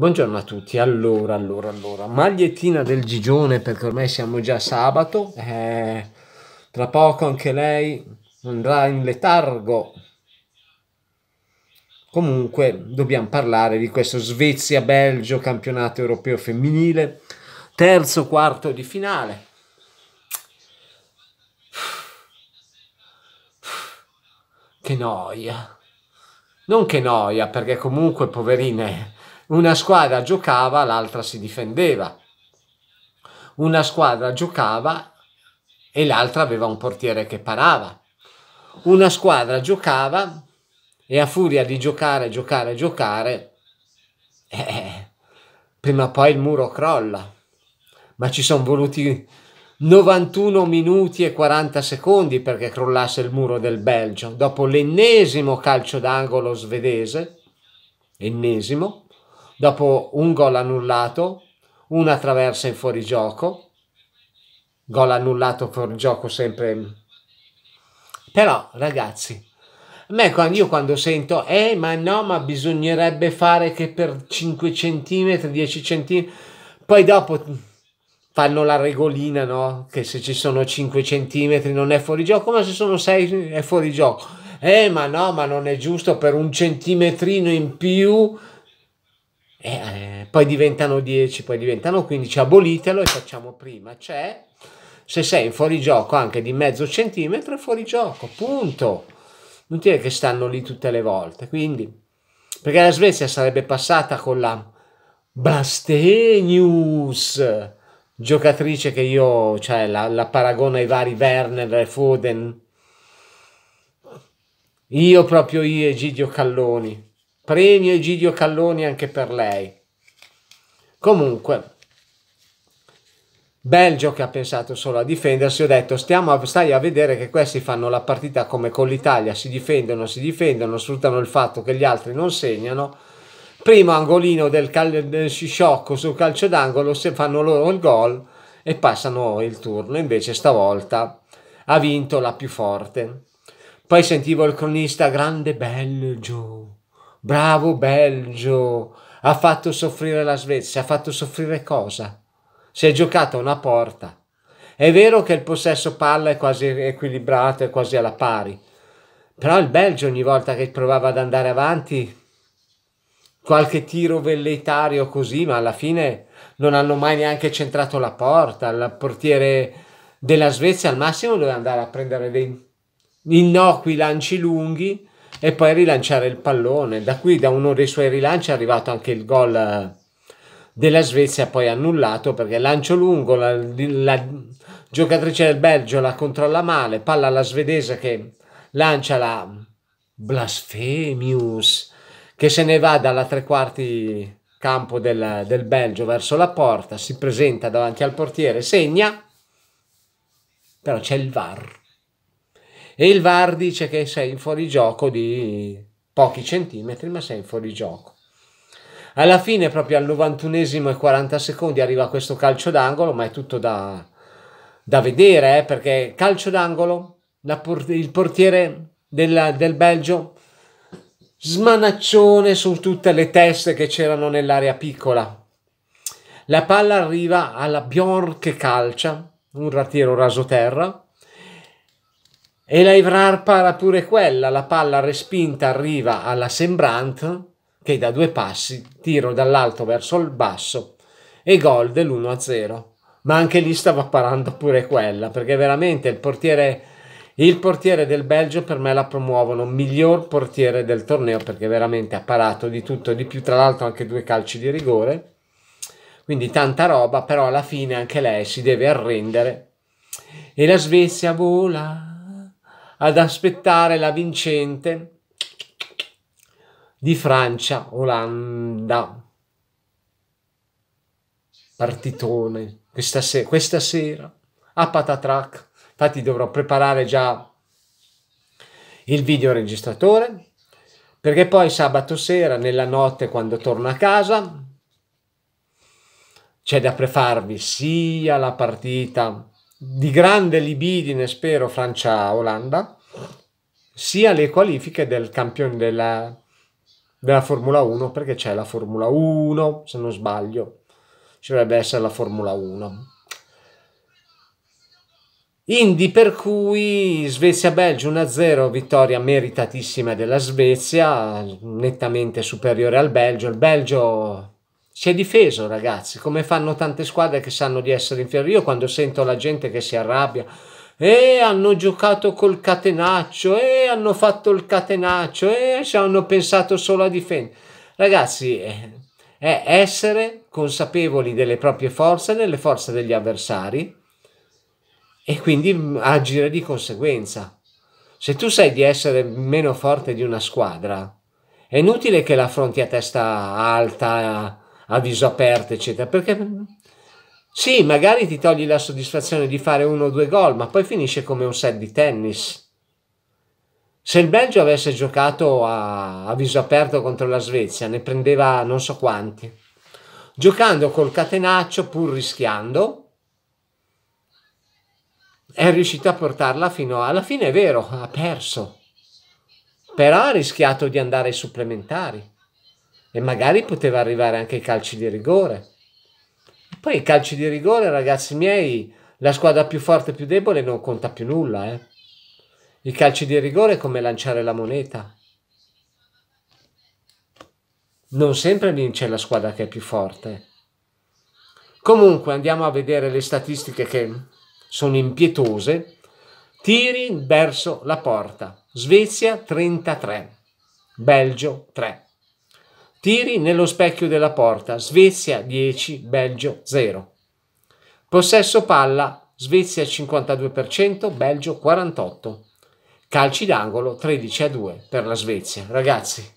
Buongiorno a tutti, allora, allora, allora, magliettina del Gigione perché ormai siamo già sabato, eh, tra poco anche lei andrà in letargo. Comunque dobbiamo parlare di questo Svezia-Belgio campionato europeo femminile, terzo quarto di finale. Che noia. Non che noia, perché comunque poverine una squadra giocava, l'altra si difendeva. Una squadra giocava e l'altra aveva un portiere che parava. Una squadra giocava e a furia di giocare, giocare, giocare, eh, prima o poi il muro crolla. Ma ci sono voluti 91 minuti e 40 secondi perché crollasse il muro del Belgio dopo l'ennesimo calcio d'angolo svedese, ennesimo, dopo un gol annullato, una traversa in fuorigioco, gol annullato fuori gioco sempre. Però ragazzi, a me quando, io quando sento, eh ma no, ma bisognerebbe fare che per 5 cm, 10 cm, poi dopo fanno la regolina, no? Che se ci sono 5 cm non è fuori gioco, ma se sono 6 è fuori gioco. Eh, ma no, ma non è giusto per un centimetrino in più eh, eh, poi diventano 10, poi diventano 15, abolitelo e facciamo prima. Cioè, se sei in fuorigioco anche di mezzo centimetro è fuorigioco, punto. Non dire che stanno lì tutte le volte. Quindi, perché la Svezia sarebbe passata con la Blastenius, giocatrice che io, cioè, la, la paragono ai vari Werner e Foden. Io proprio io e Gidio Calloni. Premio Egidio Calloni anche per lei. Comunque, Belgio che ha pensato solo a difendersi, ho detto stiamo a, stai a vedere che questi fanno la partita come con l'Italia, si difendono, si difendono, sfruttano il fatto che gli altri non segnano, primo angolino del, cal- del Sciocco sul calcio d'angolo, se fanno loro il gol e passano il turno, invece stavolta ha vinto la più forte. Poi sentivo il cronista grande Belgio, Bravo Belgio, ha fatto soffrire la Svezia, ha fatto soffrire cosa? Si è giocata una porta. È vero che il possesso palla è quasi equilibrato, è quasi alla pari, però il Belgio ogni volta che provava ad andare avanti, qualche tiro velleitario così, ma alla fine non hanno mai neanche centrato la porta, il portiere della Svezia al massimo doveva andare a prendere dei innocui lanci lunghi e poi rilanciare il pallone. Da qui, da uno dei suoi rilanci, è arrivato anche il gol eh, della Svezia, poi annullato perché lancio lungo, la, la giocatrice del Belgio la controlla male, palla alla svedese che lancia la Blasphemous che se ne va dalla tre quarti campo del, del Belgio verso la porta, si presenta davanti al portiere, segna, però c'è il VAR e il VAR dice che sei in fuorigioco di pochi centimetri, ma sei in fuorigioco. Alla fine, proprio al 91 e 40 secondi, arriva questo calcio d'angolo, ma è tutto da, da vedere, eh, perché calcio d'angolo, il portiere della, del Belgio smanaccione su tutte le teste che c'erano nell'area piccola. La palla arriva alla Bjorn che calcia, un rattiero raso terra, e la Ivrar para pure quella, la palla respinta arriva alla Sembrant che da due passi, tiro dall'alto verso il basso e gol dell'1-0. Ma anche lì stava parando pure quella, perché veramente il portiere, il portiere del Belgio per me la promuovono miglior portiere del torneo, perché veramente ha parato di tutto e di più, tra l'altro anche due calci di rigore. Quindi tanta roba, però alla fine anche lei si deve arrendere. E la Svezia vola, ad aspettare la vincente di Francia-Olanda. Partitone questa, se questa sera a patatrac. Infatti dovrò preparare già il videoregistratore perché poi sabato sera nella notte quando torno a casa c'è da prefarvi sia la partita di grande libidine, spero, Francia-Olanda, sia le qualifiche del campione della, della Formula 1, perché c'è la Formula 1, se non sbaglio, ci dovrebbe essere la Formula 1. Indy per cui Svezia-Belgio 1-0, vittoria meritatissima della Svezia, nettamente superiore al Belgio. Il Belgio si è difeso ragazzi come fanno tante squadre che sanno di essere inferiori io quando sento la gente che si arrabbia e eh, hanno giocato col catenaccio e eh, hanno fatto il catenaccio e eh, ci hanno pensato solo a difendere ragazzi è essere consapevoli delle proprie forze delle forze degli avversari e quindi mm, agire di conseguenza se tu sai di essere meno forte di una squadra è inutile che la l'affronti a testa alta a viso aperto, eccetera. Perché sì, magari ti togli la soddisfazione di fare uno o due gol, ma poi finisce come un set di tennis. Se il Belgio avesse giocato a, a viso aperto contro la Svezia, ne prendeva non so quanti. Giocando col catenaccio, pur rischiando, è riuscito a portarla fino alla fine, è vero, ha perso, però ha rischiato di andare ai supplementari e magari poteva arrivare anche ai calci di rigore. Poi i calci di rigore, ragazzi miei, la squadra più forte e più debole non conta più nulla. Eh? I calci di rigore è come lanciare la moneta. Non sempre vince la squadra che è più forte. Comunque andiamo a vedere le statistiche che sono impietose. Tiri verso la porta. Svezia 33, Belgio 3. Tiri nello specchio della porta, Svezia 10, Belgio 0. Possesso palla, Svezia 52%, Belgio 48%. Calci d'angolo 13 a 2 per la Svezia. Ragazzi,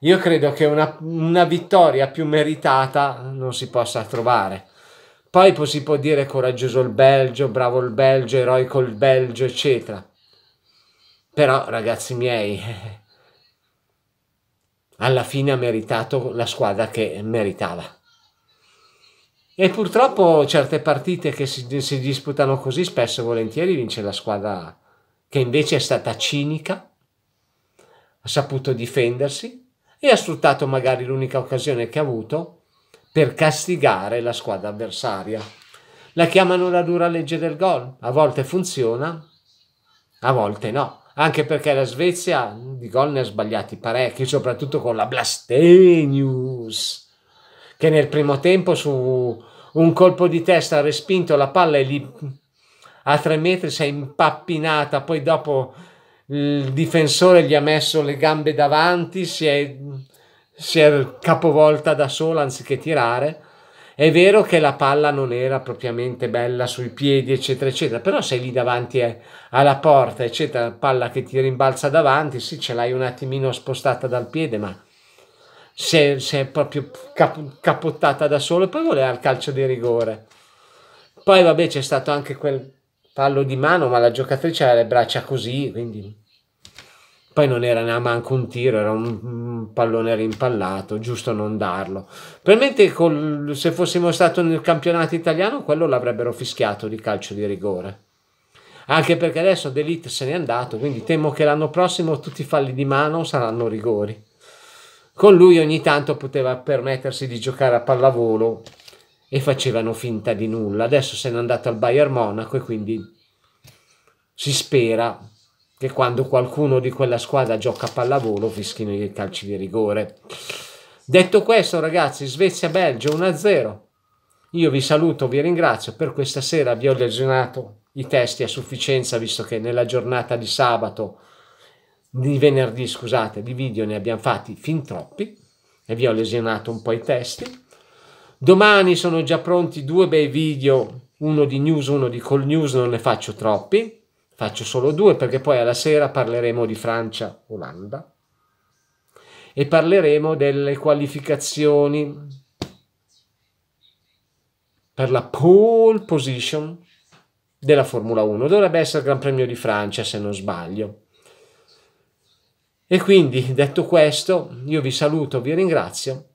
io credo che una, una vittoria più meritata non si possa trovare. Poi si può dire coraggioso il Belgio, bravo il Belgio, eroico il Belgio, eccetera. Però, ragazzi miei, alla fine ha meritato la squadra che meritava. E purtroppo certe partite che si, si disputano così spesso e volentieri vince la squadra che invece è stata cinica, ha saputo difendersi e ha sfruttato magari l'unica occasione che ha avuto per castigare la squadra avversaria. La chiamano la dura legge del gol, a volte funziona, a volte no anche perché la Svezia di gol ne ha sbagliati parecchi, soprattutto con la Blastenius, che nel primo tempo su un colpo di testa ha respinto la palla e lì a tre metri si è impappinata, poi dopo il difensore gli ha messo le gambe davanti, si è, si è capovolta da sola anziché tirare è vero che la palla non era propriamente bella sui piedi, eccetera, eccetera, però sei lì davanti eh, alla porta, eccetera, palla che ti rimbalza davanti, sì, ce l'hai un attimino spostata dal piede, ma se, è proprio cap- capottata da solo e poi voleva il calcio di rigore. Poi vabbè c'è stato anche quel fallo di mano, ma la giocatrice aveva le braccia così, quindi poi non era neanche un tiro, era un pallone rimpallato, giusto non darlo. Probabilmente col, se fossimo stati nel campionato italiano quello l'avrebbero fischiato di calcio di rigore. Anche perché adesso Delete se n'è andato, quindi temo che l'anno prossimo tutti i falli di mano saranno rigori. Con lui ogni tanto poteva permettersi di giocare a pallavolo e facevano finta di nulla. Adesso se n'è andato al Bayern Monaco e quindi si spera che quando qualcuno di quella squadra gioca a pallavolo fischino i calci di rigore. Detto questo, ragazzi, Svezia-Belgio 1-0. Io vi saluto, vi ringrazio per questa sera, vi ho lesionato i testi a sufficienza visto che nella giornata di sabato, di venerdì, scusate, di video ne abbiamo fatti fin troppi e vi ho lesionato un po' i testi. Domani sono già pronti due bei video, uno di news, uno di call news, non ne faccio troppi faccio solo due perché poi alla sera parleremo di Francia-Olanda e parleremo delle qualificazioni per la pole position della Formula 1. Dovrebbe essere il Gran Premio di Francia se non sbaglio. E quindi detto questo, io vi saluto, vi ringrazio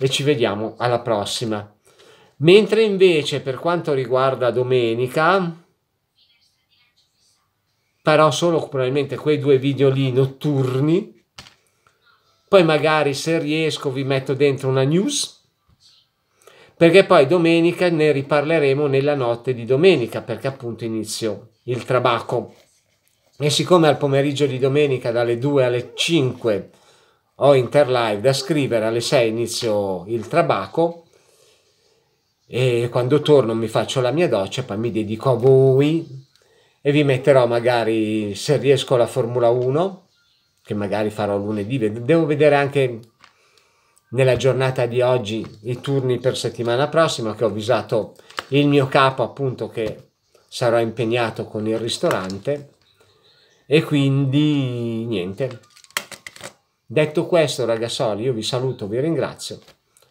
e ci vediamo alla prossima. Mentre invece per quanto riguarda domenica, però solo probabilmente quei due video lì notturni. Poi magari se riesco vi metto dentro una news perché poi domenica ne riparleremo nella notte di domenica perché appunto inizio il trabacco e siccome al pomeriggio di domenica dalle 2 alle 5 ho interlive da scrivere alle 6 inizio il trabacco e quando torno mi faccio la mia doccia e poi mi dedico a voi e vi metterò magari se riesco la Formula 1 che magari farò lunedì devo vedere anche nella giornata di oggi i turni per settimana prossima che ho avvisato il mio capo appunto che sarò impegnato con il ristorante e quindi niente detto questo ragazzoli io vi saluto vi ringrazio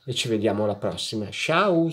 e ci vediamo alla prossima ciao